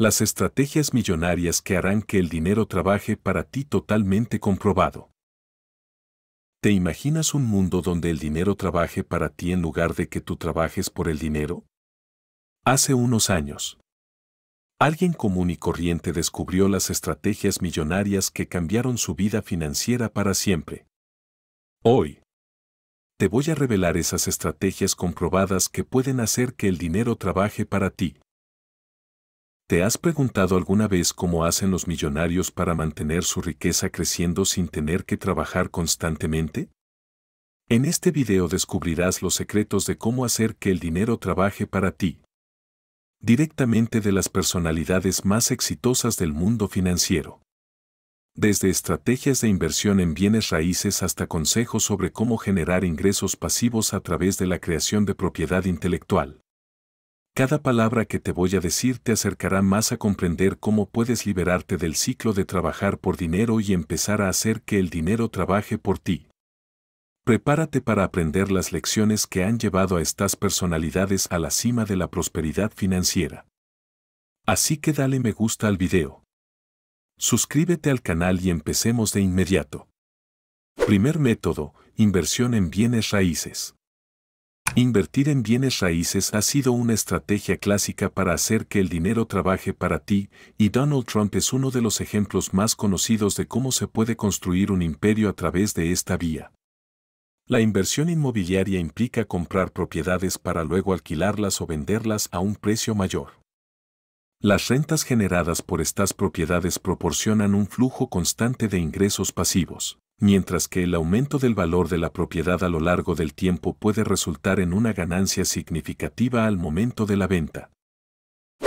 las estrategias millonarias que harán que el dinero trabaje para ti totalmente comprobado. ¿Te imaginas un mundo donde el dinero trabaje para ti en lugar de que tú trabajes por el dinero? Hace unos años, alguien común y corriente descubrió las estrategias millonarias que cambiaron su vida financiera para siempre. Hoy, te voy a revelar esas estrategias comprobadas que pueden hacer que el dinero trabaje para ti. ¿Te has preguntado alguna vez cómo hacen los millonarios para mantener su riqueza creciendo sin tener que trabajar constantemente? En este video descubrirás los secretos de cómo hacer que el dinero trabaje para ti. Directamente de las personalidades más exitosas del mundo financiero. Desde estrategias de inversión en bienes raíces hasta consejos sobre cómo generar ingresos pasivos a través de la creación de propiedad intelectual. Cada palabra que te voy a decir te acercará más a comprender cómo puedes liberarte del ciclo de trabajar por dinero y empezar a hacer que el dinero trabaje por ti. Prepárate para aprender las lecciones que han llevado a estas personalidades a la cima de la prosperidad financiera. Así que dale me gusta al video. Suscríbete al canal y empecemos de inmediato. Primer método, inversión en bienes raíces. Invertir en bienes raíces ha sido una estrategia clásica para hacer que el dinero trabaje para ti, y Donald Trump es uno de los ejemplos más conocidos de cómo se puede construir un imperio a través de esta vía. La inversión inmobiliaria implica comprar propiedades para luego alquilarlas o venderlas a un precio mayor. Las rentas generadas por estas propiedades proporcionan un flujo constante de ingresos pasivos mientras que el aumento del valor de la propiedad a lo largo del tiempo puede resultar en una ganancia significativa al momento de la venta.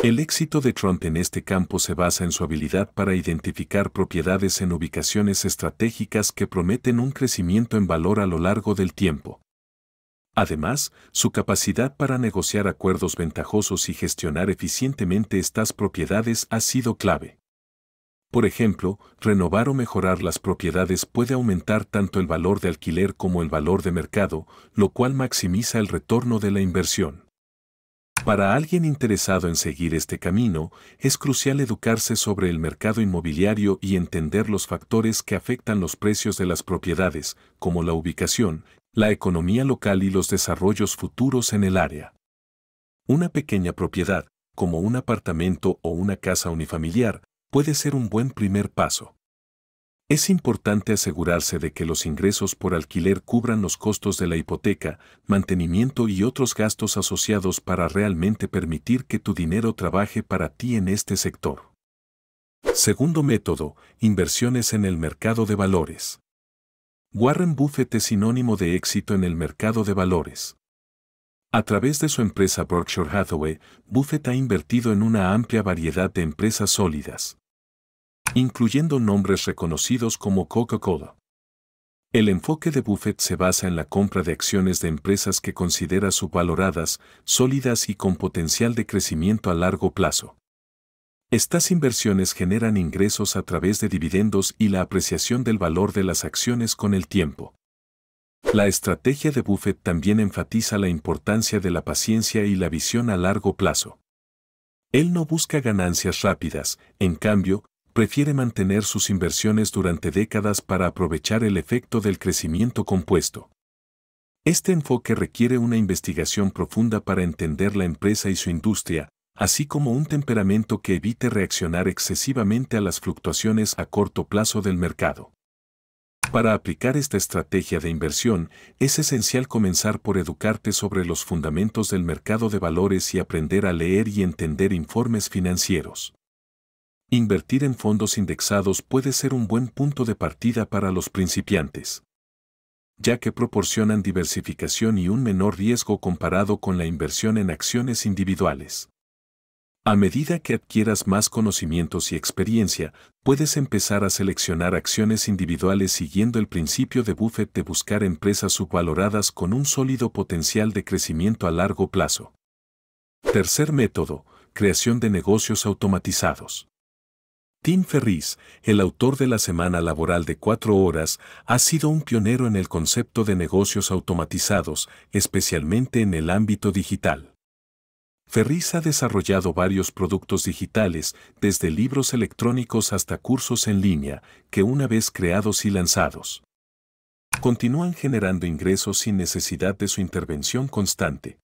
El éxito de Trump en este campo se basa en su habilidad para identificar propiedades en ubicaciones estratégicas que prometen un crecimiento en valor a lo largo del tiempo. Además, su capacidad para negociar acuerdos ventajosos y gestionar eficientemente estas propiedades ha sido clave. Por ejemplo, renovar o mejorar las propiedades puede aumentar tanto el valor de alquiler como el valor de mercado, lo cual maximiza el retorno de la inversión. Para alguien interesado en seguir este camino, es crucial educarse sobre el mercado inmobiliario y entender los factores que afectan los precios de las propiedades, como la ubicación, la economía local y los desarrollos futuros en el área. Una pequeña propiedad, como un apartamento o una casa unifamiliar, puede ser un buen primer paso. Es importante asegurarse de que los ingresos por alquiler cubran los costos de la hipoteca, mantenimiento y otros gastos asociados para realmente permitir que tu dinero trabaje para ti en este sector. Segundo método, inversiones en el mercado de valores. Warren Buffett es sinónimo de éxito en el mercado de valores. A través de su empresa Berkshire Hathaway, Buffett ha invertido en una amplia variedad de empresas sólidas incluyendo nombres reconocidos como Coca-Cola. El enfoque de Buffett se basa en la compra de acciones de empresas que considera subvaloradas, sólidas y con potencial de crecimiento a largo plazo. Estas inversiones generan ingresos a través de dividendos y la apreciación del valor de las acciones con el tiempo. La estrategia de Buffett también enfatiza la importancia de la paciencia y la visión a largo plazo. Él no busca ganancias rápidas, en cambio, prefiere mantener sus inversiones durante décadas para aprovechar el efecto del crecimiento compuesto. Este enfoque requiere una investigación profunda para entender la empresa y su industria, así como un temperamento que evite reaccionar excesivamente a las fluctuaciones a corto plazo del mercado. Para aplicar esta estrategia de inversión, es esencial comenzar por educarte sobre los fundamentos del mercado de valores y aprender a leer y entender informes financieros. Invertir en fondos indexados puede ser un buen punto de partida para los principiantes, ya que proporcionan diversificación y un menor riesgo comparado con la inversión en acciones individuales. A medida que adquieras más conocimientos y experiencia, puedes empezar a seleccionar acciones individuales siguiendo el principio de Buffett de buscar empresas subvaloradas con un sólido potencial de crecimiento a largo plazo. Tercer método, creación de negocios automatizados. Tim Ferriss, el autor de la semana laboral de cuatro horas, ha sido un pionero en el concepto de negocios automatizados, especialmente en el ámbito digital. Ferriss ha desarrollado varios productos digitales, desde libros electrónicos hasta cursos en línea, que una vez creados y lanzados, continúan generando ingresos sin necesidad de su intervención constante.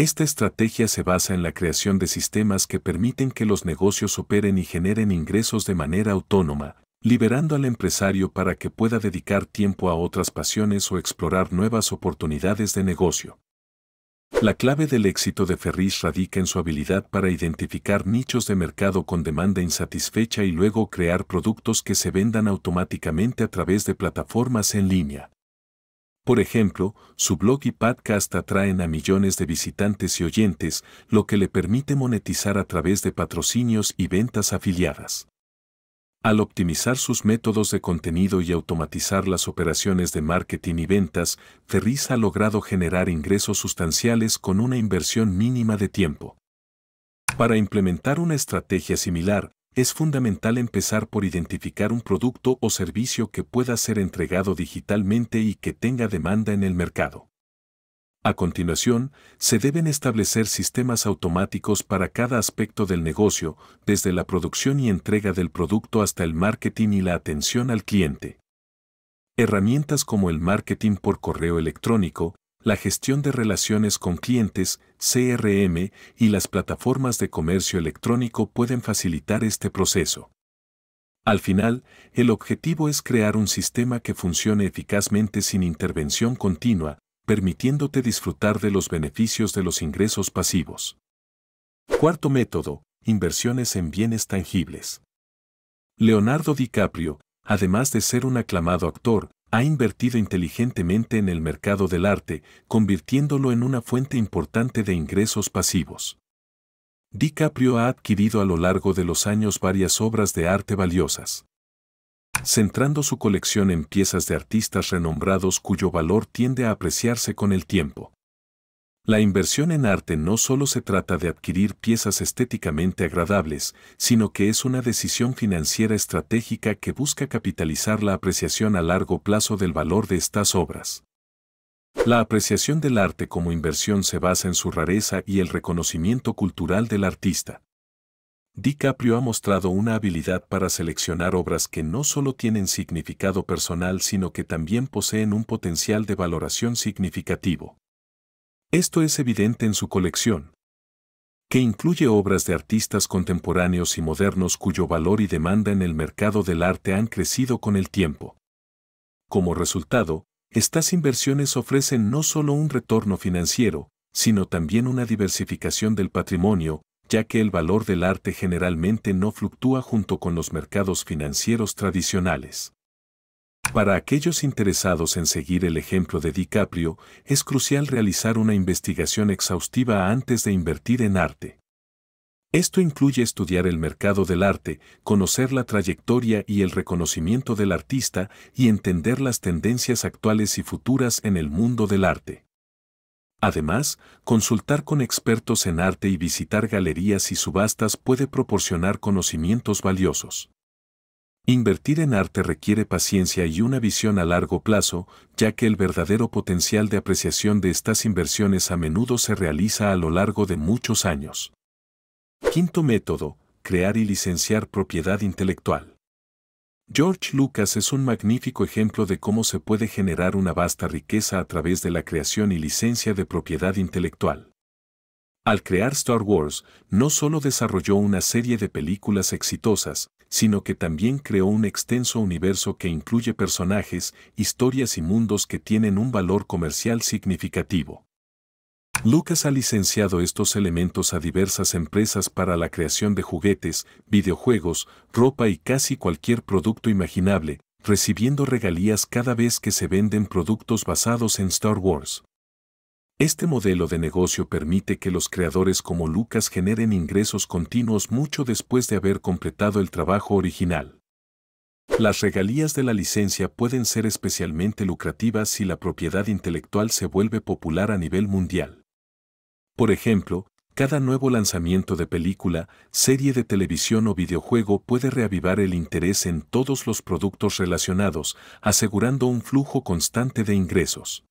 Esta estrategia se basa en la creación de sistemas que permiten que los negocios operen y generen ingresos de manera autónoma, liberando al empresario para que pueda dedicar tiempo a otras pasiones o explorar nuevas oportunidades de negocio. La clave del éxito de Ferris radica en su habilidad para identificar nichos de mercado con demanda insatisfecha y luego crear productos que se vendan automáticamente a través de plataformas en línea. Por ejemplo, su blog y podcast atraen a millones de visitantes y oyentes, lo que le permite monetizar a través de patrocinios y ventas afiliadas. Al optimizar sus métodos de contenido y automatizar las operaciones de marketing y ventas, Ferris ha logrado generar ingresos sustanciales con una inversión mínima de tiempo. Para implementar una estrategia similar, es fundamental empezar por identificar un producto o servicio que pueda ser entregado digitalmente y que tenga demanda en el mercado. A continuación, se deben establecer sistemas automáticos para cada aspecto del negocio, desde la producción y entrega del producto hasta el marketing y la atención al cliente. Herramientas como el marketing por correo electrónico, la gestión de relaciones con clientes, CRM, y las plataformas de comercio electrónico pueden facilitar este proceso. Al final, el objetivo es crear un sistema que funcione eficazmente sin intervención continua, permitiéndote disfrutar de los beneficios de los ingresos pasivos. Cuarto método, inversiones en bienes tangibles. Leonardo DiCaprio, además de ser un aclamado actor, ha invertido inteligentemente en el mercado del arte, convirtiéndolo en una fuente importante de ingresos pasivos. DiCaprio ha adquirido a lo largo de los años varias obras de arte valiosas, centrando su colección en piezas de artistas renombrados cuyo valor tiende a apreciarse con el tiempo. La inversión en arte no solo se trata de adquirir piezas estéticamente agradables, sino que es una decisión financiera estratégica que busca capitalizar la apreciación a largo plazo del valor de estas obras. La apreciación del arte como inversión se basa en su rareza y el reconocimiento cultural del artista. DiCaprio ha mostrado una habilidad para seleccionar obras que no solo tienen significado personal, sino que también poseen un potencial de valoración significativo. Esto es evidente en su colección, que incluye obras de artistas contemporáneos y modernos cuyo valor y demanda en el mercado del arte han crecido con el tiempo. Como resultado, estas inversiones ofrecen no solo un retorno financiero, sino también una diversificación del patrimonio, ya que el valor del arte generalmente no fluctúa junto con los mercados financieros tradicionales. Para aquellos interesados en seguir el ejemplo de DiCaprio, es crucial realizar una investigación exhaustiva antes de invertir en arte. Esto incluye estudiar el mercado del arte, conocer la trayectoria y el reconocimiento del artista y entender las tendencias actuales y futuras en el mundo del arte. Además, consultar con expertos en arte y visitar galerías y subastas puede proporcionar conocimientos valiosos. Invertir en arte requiere paciencia y una visión a largo plazo, ya que el verdadero potencial de apreciación de estas inversiones a menudo se realiza a lo largo de muchos años. Quinto método, crear y licenciar propiedad intelectual. George Lucas es un magnífico ejemplo de cómo se puede generar una vasta riqueza a través de la creación y licencia de propiedad intelectual. Al crear Star Wars, no solo desarrolló una serie de películas exitosas, sino que también creó un extenso universo que incluye personajes, historias y mundos que tienen un valor comercial significativo. Lucas ha licenciado estos elementos a diversas empresas para la creación de juguetes, videojuegos, ropa y casi cualquier producto imaginable, recibiendo regalías cada vez que se venden productos basados en Star Wars. Este modelo de negocio permite que los creadores como Lucas generen ingresos continuos mucho después de haber completado el trabajo original. Las regalías de la licencia pueden ser especialmente lucrativas si la propiedad intelectual se vuelve popular a nivel mundial. Por ejemplo, cada nuevo lanzamiento de película, serie de televisión o videojuego puede reavivar el interés en todos los productos relacionados, asegurando un flujo constante de ingresos.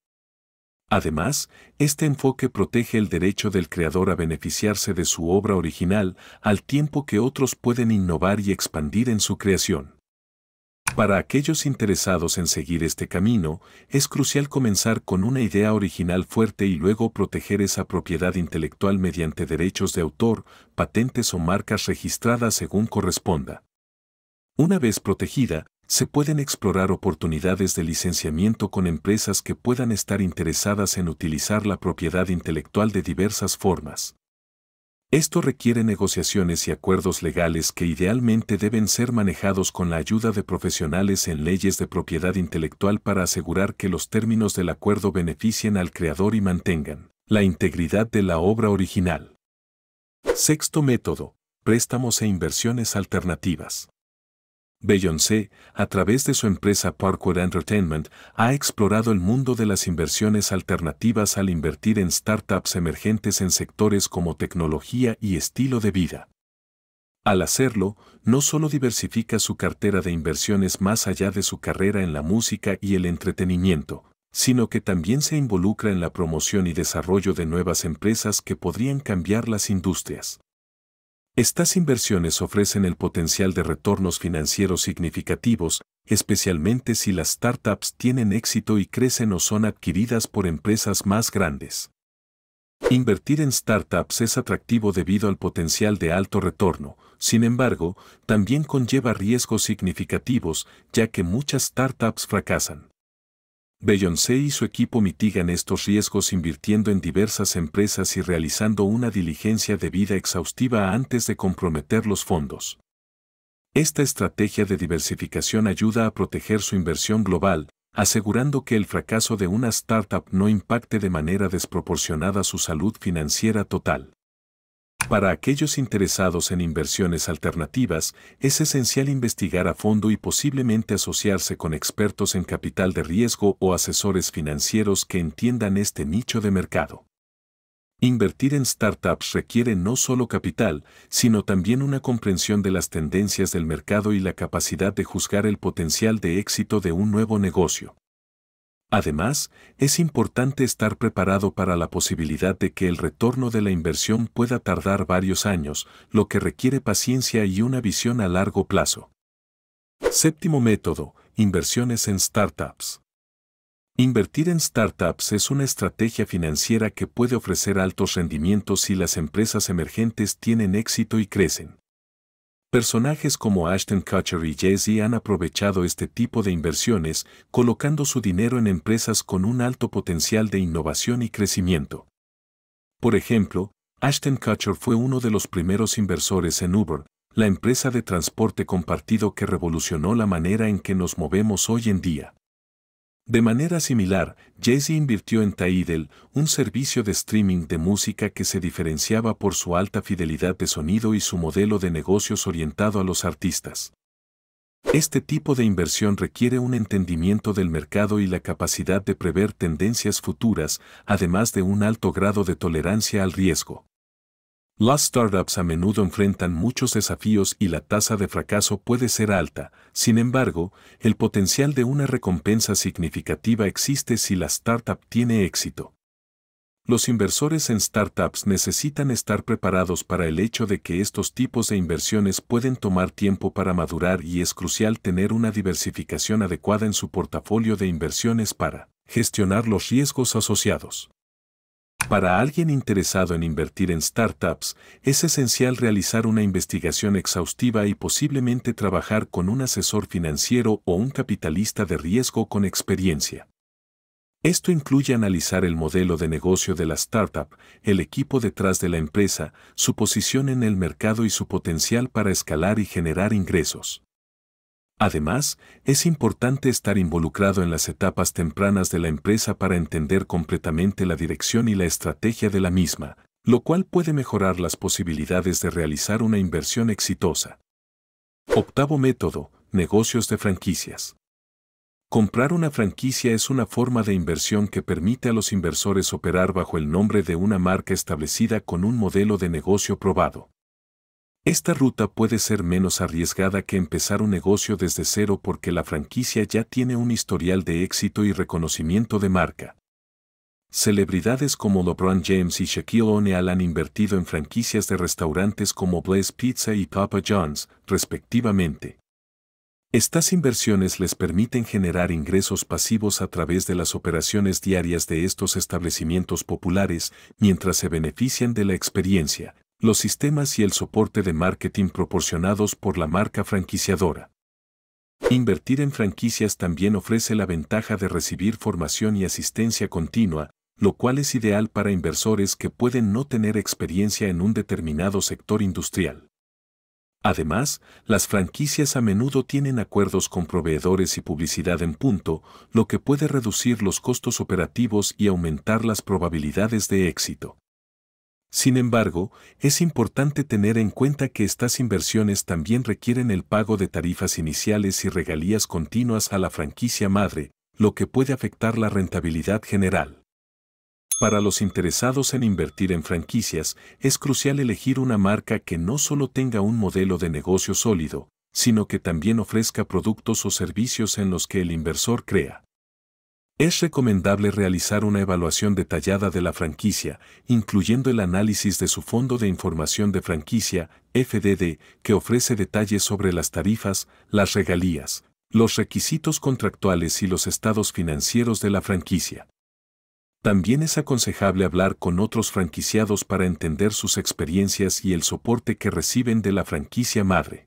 Además, este enfoque protege el derecho del creador a beneficiarse de su obra original al tiempo que otros pueden innovar y expandir en su creación. Para aquellos interesados en seguir este camino, es crucial comenzar con una idea original fuerte y luego proteger esa propiedad intelectual mediante derechos de autor, patentes o marcas registradas según corresponda. Una vez protegida, se pueden explorar oportunidades de licenciamiento con empresas que puedan estar interesadas en utilizar la propiedad intelectual de diversas formas. Esto requiere negociaciones y acuerdos legales que idealmente deben ser manejados con la ayuda de profesionales en leyes de propiedad intelectual para asegurar que los términos del acuerdo beneficien al creador y mantengan la integridad de la obra original. Sexto método, préstamos e inversiones alternativas. Beyoncé, a través de su empresa Parkwood Entertainment, ha explorado el mundo de las inversiones alternativas al invertir en startups emergentes en sectores como tecnología y estilo de vida. Al hacerlo, no solo diversifica su cartera de inversiones más allá de su carrera en la música y el entretenimiento, sino que también se involucra en la promoción y desarrollo de nuevas empresas que podrían cambiar las industrias. Estas inversiones ofrecen el potencial de retornos financieros significativos, especialmente si las startups tienen éxito y crecen o son adquiridas por empresas más grandes. Invertir en startups es atractivo debido al potencial de alto retorno, sin embargo, también conlleva riesgos significativos, ya que muchas startups fracasan. Beyoncé y su equipo mitigan estos riesgos invirtiendo en diversas empresas y realizando una diligencia debida exhaustiva antes de comprometer los fondos. Esta estrategia de diversificación ayuda a proteger su inversión global, asegurando que el fracaso de una startup no impacte de manera desproporcionada su salud financiera total. Para aquellos interesados en inversiones alternativas, es esencial investigar a fondo y posiblemente asociarse con expertos en capital de riesgo o asesores financieros que entiendan este nicho de mercado. Invertir en startups requiere no solo capital, sino también una comprensión de las tendencias del mercado y la capacidad de juzgar el potencial de éxito de un nuevo negocio. Además, es importante estar preparado para la posibilidad de que el retorno de la inversión pueda tardar varios años, lo que requiere paciencia y una visión a largo plazo. Séptimo método, inversiones en startups. Invertir en startups es una estrategia financiera que puede ofrecer altos rendimientos si las empresas emergentes tienen éxito y crecen. Personajes como Ashton Kutcher y Jay-Z han aprovechado este tipo de inversiones, colocando su dinero en empresas con un alto potencial de innovación y crecimiento. Por ejemplo, Ashton Kutcher fue uno de los primeros inversores en Uber, la empresa de transporte compartido que revolucionó la manera en que nos movemos hoy en día. De manera similar, Jay-Z invirtió en Tidal, un servicio de streaming de música que se diferenciaba por su alta fidelidad de sonido y su modelo de negocios orientado a los artistas. Este tipo de inversión requiere un entendimiento del mercado y la capacidad de prever tendencias futuras, además de un alto grado de tolerancia al riesgo. Las startups a menudo enfrentan muchos desafíos y la tasa de fracaso puede ser alta, sin embargo, el potencial de una recompensa significativa existe si la startup tiene éxito. Los inversores en startups necesitan estar preparados para el hecho de que estos tipos de inversiones pueden tomar tiempo para madurar y es crucial tener una diversificación adecuada en su portafolio de inversiones para gestionar los riesgos asociados. Para alguien interesado en invertir en startups, es esencial realizar una investigación exhaustiva y posiblemente trabajar con un asesor financiero o un capitalista de riesgo con experiencia. Esto incluye analizar el modelo de negocio de la startup, el equipo detrás de la empresa, su posición en el mercado y su potencial para escalar y generar ingresos. Además, es importante estar involucrado en las etapas tempranas de la empresa para entender completamente la dirección y la estrategia de la misma, lo cual puede mejorar las posibilidades de realizar una inversión exitosa. Octavo método, negocios de franquicias. Comprar una franquicia es una forma de inversión que permite a los inversores operar bajo el nombre de una marca establecida con un modelo de negocio probado. Esta ruta puede ser menos arriesgada que empezar un negocio desde cero porque la franquicia ya tiene un historial de éxito y reconocimiento de marca. Celebridades como LeBron James y Shaquille O'Neal han invertido en franquicias de restaurantes como Blaze Pizza y Papa John's, respectivamente. Estas inversiones les permiten generar ingresos pasivos a través de las operaciones diarias de estos establecimientos populares mientras se benefician de la experiencia, los sistemas y el soporte de marketing proporcionados por la marca franquiciadora. Invertir en franquicias también ofrece la ventaja de recibir formación y asistencia continua, lo cual es ideal para inversores que pueden no tener experiencia en un determinado sector industrial. Además, las franquicias a menudo tienen acuerdos con proveedores y publicidad en punto, lo que puede reducir los costos operativos y aumentar las probabilidades de éxito. Sin embargo, es importante tener en cuenta que estas inversiones también requieren el pago de tarifas iniciales y regalías continuas a la franquicia madre, lo que puede afectar la rentabilidad general. Para los interesados en invertir en franquicias, es crucial elegir una marca que no solo tenga un modelo de negocio sólido, sino que también ofrezca productos o servicios en los que el inversor crea. Es recomendable realizar una evaluación detallada de la franquicia, incluyendo el análisis de su Fondo de Información de Franquicia, FDD, que ofrece detalles sobre las tarifas, las regalías, los requisitos contractuales y los estados financieros de la franquicia. También es aconsejable hablar con otros franquiciados para entender sus experiencias y el soporte que reciben de la franquicia madre.